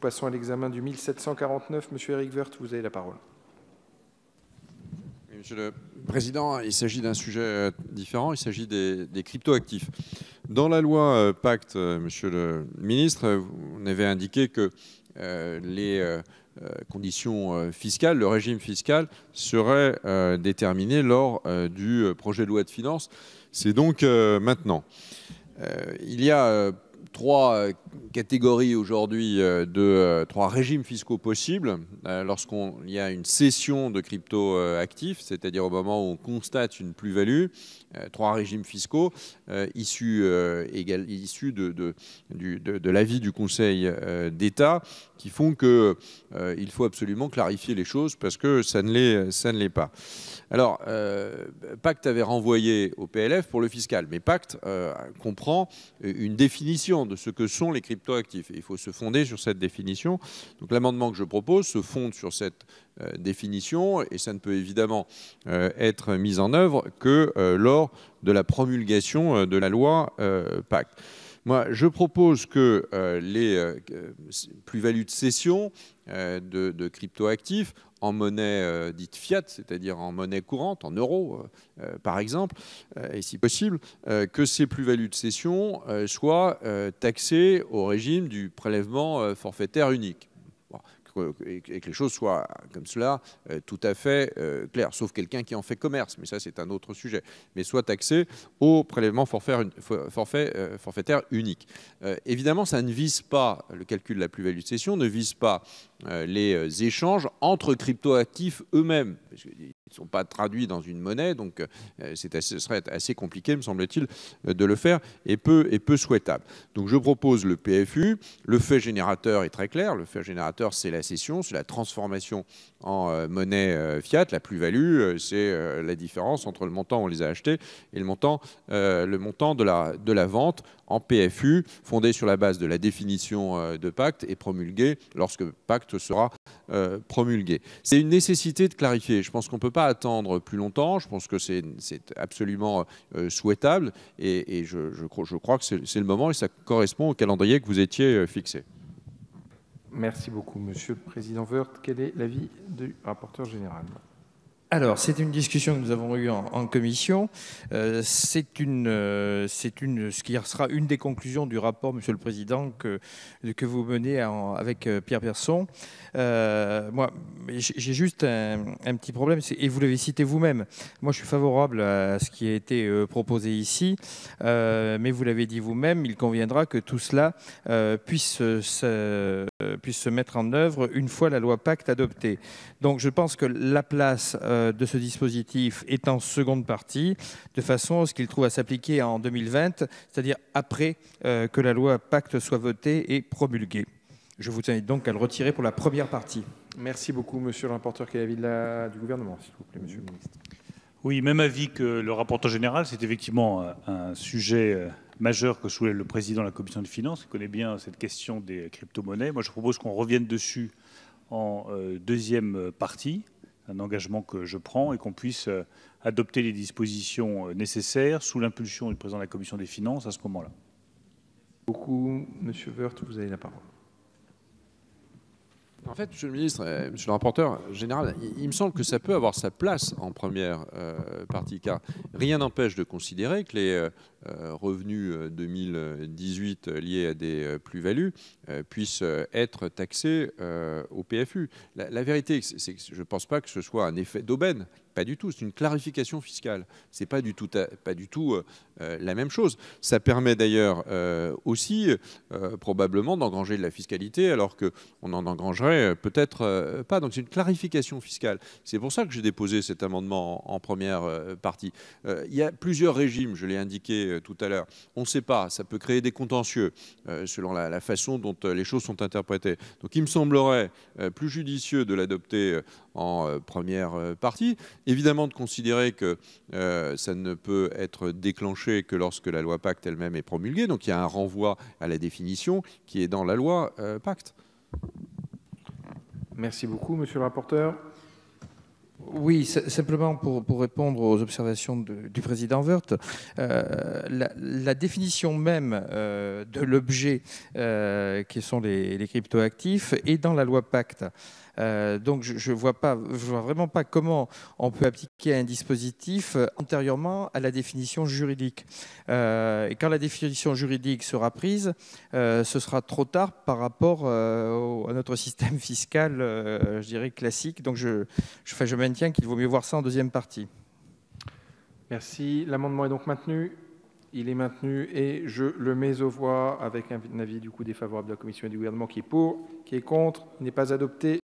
Passons à l'examen du 1749. Monsieur Eric Werth, vous avez la parole. Monsieur le Président, il s'agit d'un sujet euh, différent, il s'agit des, cryptoactifs. Dans la loi euh, Pacte, euh, Monsieur le Ministre, on avait indiqué que les conditions fiscales, le régime fiscal serait déterminé lors du projet de loi de finances. C'est donc maintenant. Il y a trois catégorie aujourd'hui euh, de euh, trois régimes fiscaux possibles euh, lorsqu'il y a une cession de crypto-actifs, c'est-à-dire au moment où on constate une plus-value, trois régimes fiscaux issus, de, de, de, l'avis du Conseil d'État qui font que il faut absolument clarifier les choses parce que ça ne l'est, ça ne l'est pas. Alors, Pacte avait renvoyé au PLF pour le fiscal, mais Pacte comprend une définition de ce que sont les cryptoactifs. il faut se fonder sur cette définition. Donc l'amendement que je propose se fonde sur cette euh, définition et ça ne peut évidemment euh, être mis en œuvre que euh, lors de la promulgation de la loi Pacte. Moi, je propose que les plus-values de cession de cryptoactifs en monnaie euh, dite fiat, c'est-à-dire en monnaie courante, en euros euh, euh, par exemple, et si possible, que ces plus-values de cession soient taxées au régime du prélèvement forfaitaire unique et que les choses soient comme cela euh, tout à fait euh, claires, sauf quelqu'un qui en fait commerce, mais ça c'est un autre sujet, mais soit taxé au prélèvement euh, forfaitaire unique. évidemment, ça ne vise pas, le calcul de la plus-value de cession ne vise pas les échanges entre crypto-actifs eux-mêmes. Ils ne sont pas traduits dans une monnaie, donc euh, c'est ce serait assez compliqué, me semble-t-il, euh, de le faire, et peu, souhaitable. Donc je propose le PFU. Le fait générateur est très clair. Le fait générateur, c'est la cession, c'est la transformation en euh, monnaie fiat. La plus-value, c'est la différence entre le montant où on les a achetés et le montant, de, la, de la vente en PFU, fondé sur la base de la définition de pacte et promulgué lorsque pacte sera euh, promulgué. C'est une nécessité de clarifier. Je pense qu'on ne peut pas attendre plus longtemps. Je pense que c'est absolument euh, souhaitable et, je, crois, que c'est le moment et ça correspond au calendrier que vous étiez euh, fixé. Merci beaucoup, Monsieur le Président Wörth. Quel est l'avis du rapporteur général alors, c'est une discussion que nous avons eue en, commission. Euh, c'est une, euh, c'est une, ce qui sera une des conclusions du rapport, Monsieur le Président, que, que vous menez avec euh, Pierre Persson. moi, j'ai juste un, petit problème, et vous l'avez cité vous-même. Moi, je suis favorable à ce qui a été proposé ici, mais vous l'avez dit vous-même, il conviendra que tout cela puisse se, puisse se mettre en œuvre une fois la loi Pacte adoptée. Donc, je pense que la place euh, de ce dispositif est en seconde partie, de façon à ce qu'il trouve à s'appliquer en 2020, c'est-à-dire après euh, que la loi Pacte soit votée et promulguée. Je vous invite donc à le retirer pour la première partie. Merci beaucoup, monsieur le rapporteur. Quel est l'avis du gouvernement, s'il vous plaît, monsieur le ministre Oui, même avis que le rapporteur général. C'est effectivement euh, un sujet majeur que soulève le président de la commission des finances, qui connaît bien cette question des crypto-monnaies. Moi, je propose qu'on revienne dessus en deuxième partie, un engagement que je prends et qu'on puisse euh, adopter les dispositions euh, nécessaires sous l'impulsion du président de la commission des finances à ce moment-là. Beaucoup, Monsieur Wörth, vous avez la parole. En fait, Monsieur le ministre, euh, Monsieur le rapporteur général, il, me semble que ça peut avoir sa place en première euh, partie, car rien n'empêche de considérer que les euh, revenus 2018 liés à des plus-values puissent être taxés au PFU. la vérité, c'est que je ne pense pas que ce soit un effet d'aubaine pas du tout, c'est une clarification fiscale. Ce n'est pas du tout, pas du tout euh, euh, la même chose. Ça permet d'ailleurs euh, aussi probablement d'engranger de la fiscalité alors qu'on n'en engrangerait peut-être pas. Donc c'est une clarification fiscale. C'est pour ça que j'ai déposé cet amendement en, première partie. il y a plusieurs régimes, je l'ai indiqué tout à l'heure. On ne sait pas, ça peut créer des contentieux selon la, façon dont les choses sont interprétées. Donc il me semblerait plus judicieux de l'adopter en première partie Évidemment, de considérer que euh, ça ne peut être déclenché que lorsque la loi Pacte elle-même est promulguée. Donc il y a un renvoi à la définition qui est dans la loi euh, Pacte. Merci beaucoup, monsieur le rapporteur. Oui, simplement pour, répondre aux observations du président Wörth, euh, la, définition même de l'objet qui sont les, les cryptoactifs est dans la loi Pacte. Euh, donc je ne vois, pas, je vois vraiment pas comment on peut appliquer un dispositif euh, antérieurement à la définition juridique. Euh, et quand la définition juridique sera prise, ce sera trop tard par rapport à notre système fiscal, je dirais, classique. Donc je, je, je maintiens qu'il vaut mieux voir ça en deuxième partie. Merci. L'amendement est donc maintenu. Il est maintenu et je le mets aux voix avec un avis du coup défavorable de la Commission et du gouvernement qui est pour, qui est contre, n'est pas adopté.